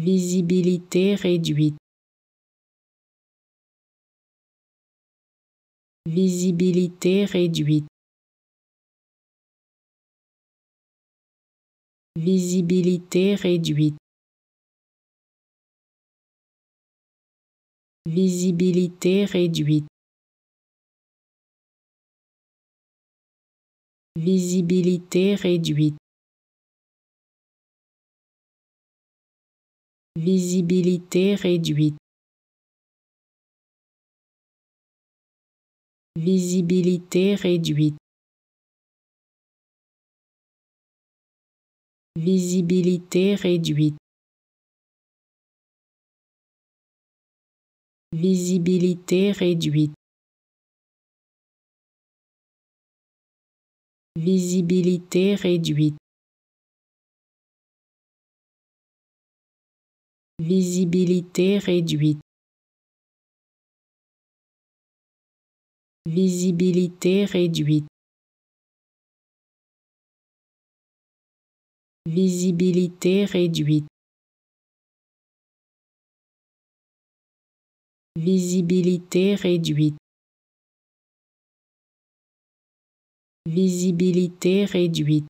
visibilité réduite, visibilité réduite, visibilité réduite, visibilité réduite. Visibilité réduite. visibilité réduite, visibilité réduite, visibilité réduite, visibilité réduite. Visibilité réduite. Visibilité réduite. Visibilité réduite. Visibilité réduite. Visibilité réduite. Visibilité réduite.